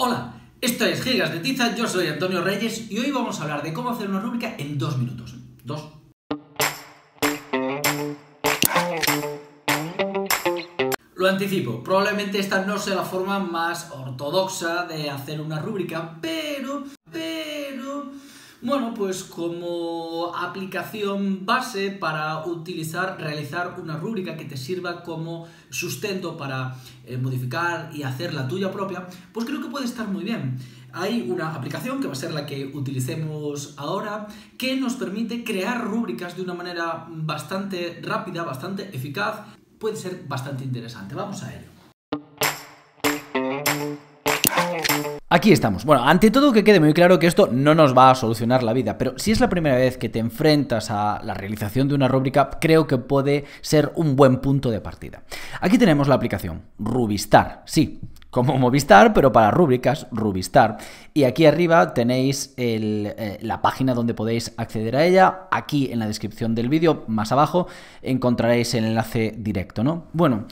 Hola, esto es Gigas de Tiza, yo soy Antonio Reyes y hoy vamos a hablar de cómo hacer una rúbrica en dos minutos. Dos. Lo anticipo, probablemente esta no sea la forma más ortodoxa de hacer una rúbrica, pero, pero bueno, pues como aplicación base para utilizar, realizar una rúbrica que te sirva como sustento para eh, modificar y hacer la tuya propia, pues creo que puede estar muy bien. Hay una aplicación que va a ser la que utilicemos ahora que nos permite crear rúbricas de una manera bastante rápida, bastante eficaz. Puede ser bastante interesante. Vamos a ello. Aquí estamos. Bueno, ante todo que quede muy claro que esto no nos va a solucionar la vida, pero si es la primera vez que te enfrentas a la realización de una rúbrica, creo que puede ser un buen punto de partida. Aquí tenemos la aplicación Rubistar, sí, como Movistar, pero para rúbricas, Rubistar. Y aquí arriba tenéis eh, la página donde podéis acceder a ella. Aquí en la descripción del vídeo, más abajo, encontraréis el enlace directo, ¿no? Bueno...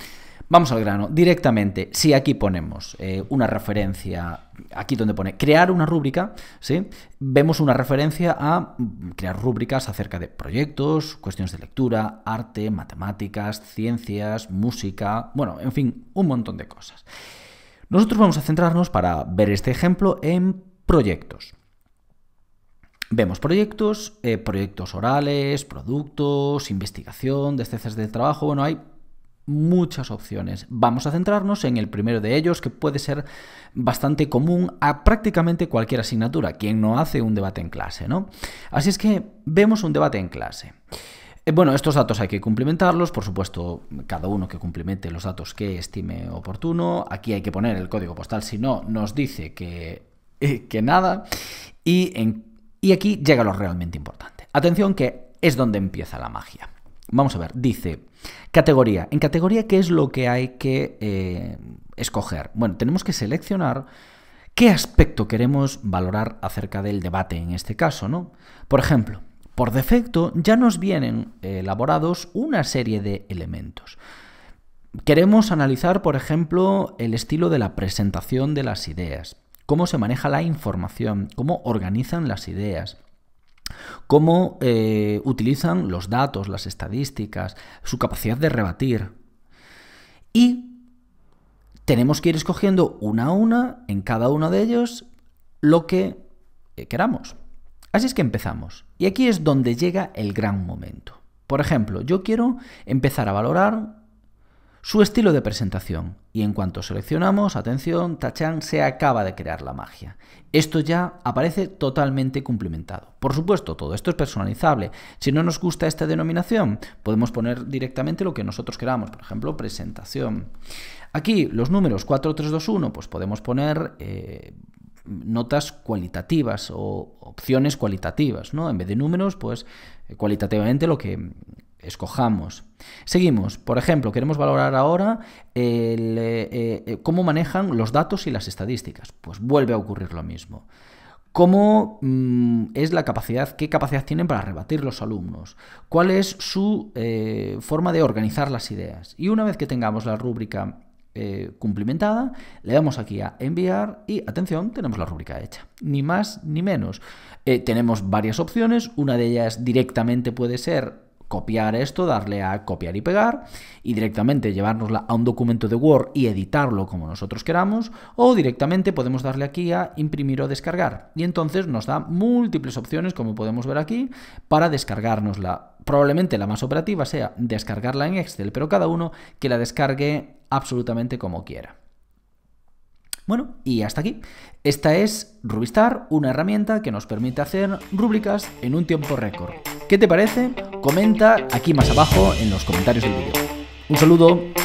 Vamos al grano, directamente, si aquí ponemos eh, una referencia, aquí donde pone crear una rúbrica, ¿sí? vemos una referencia a mm, crear rúbricas acerca de proyectos, cuestiones de lectura, arte, matemáticas, ciencias, música, bueno, en fin, un montón de cosas. Nosotros vamos a centrarnos para ver este ejemplo en proyectos. Vemos proyectos, eh, proyectos orales, productos, investigación, destrezas de trabajo, bueno, hay muchas opciones. Vamos a centrarnos en el primero de ellos, que puede ser bastante común a prácticamente cualquier asignatura, quien no hace un debate en clase, ¿no? Así es que vemos un debate en clase. Eh, bueno, estos datos hay que cumplimentarlos, por supuesto, cada uno que cumplimente los datos que estime oportuno. Aquí hay que poner el código postal, si no, nos dice que, eh, que nada. Y, en, y aquí llega lo realmente importante. Atención que es donde empieza la magia. Vamos a ver, dice, categoría. En categoría, ¿qué es lo que hay que eh, escoger? Bueno, tenemos que seleccionar qué aspecto queremos valorar acerca del debate en este caso, ¿no? Por ejemplo, por defecto ya nos vienen elaborados una serie de elementos. Queremos analizar, por ejemplo, el estilo de la presentación de las ideas, cómo se maneja la información, cómo organizan las ideas, cómo eh, utilizan los datos, las estadísticas, su capacidad de rebatir. Y tenemos que ir escogiendo una a una, en cada uno de ellos, lo que eh, queramos. Así es que empezamos. Y aquí es donde llega el gran momento. Por ejemplo, yo quiero empezar a valorar su estilo de presentación. Y en cuanto seleccionamos, atención, tachan, se acaba de crear la magia. Esto ya aparece totalmente cumplimentado. Por supuesto, todo esto es personalizable. Si no nos gusta esta denominación, podemos poner directamente lo que nosotros queramos, por ejemplo, presentación. Aquí los números 4321, pues podemos poner... Eh, notas cualitativas o opciones cualitativas, ¿no? En vez de números, pues eh, cualitativamente lo que, escojamos. Seguimos, por ejemplo, queremos valorar ahora eh, eh, eh, cómo manejan los datos y las estadísticas. Pues vuelve a ocurrir lo mismo. ¿Cómo mm, es la capacidad? ¿Qué capacidad tienen para rebatir los alumnos? ¿Cuál es su forma de organizar las ideas? Y una vez que tengamos la rúbrica cumplimentada, le damos aquí a enviar y atención, tenemos la rúbrica hecha, ni más ni menos. tenemos varias opciones, una de ellas directamente puede ser copiar esto, darle a copiar y pegar y directamente llevárnosla a un documento de Word y editarlo como nosotros queramos o directamente podemos darle aquí a imprimir o descargar y entonces nos da múltiples opciones como podemos ver aquí para descargárnosla. Probablemente la más operativa sea descargarla en Excel, pero cada uno que la descargue absolutamente como quiera. Bueno, y hasta aquí. Esta es Rubistar, una herramienta que nos permite hacer rúbricas en un tiempo récord. ¿Qué te parece? Comenta aquí más abajo en los comentarios del vídeo. Un saludo.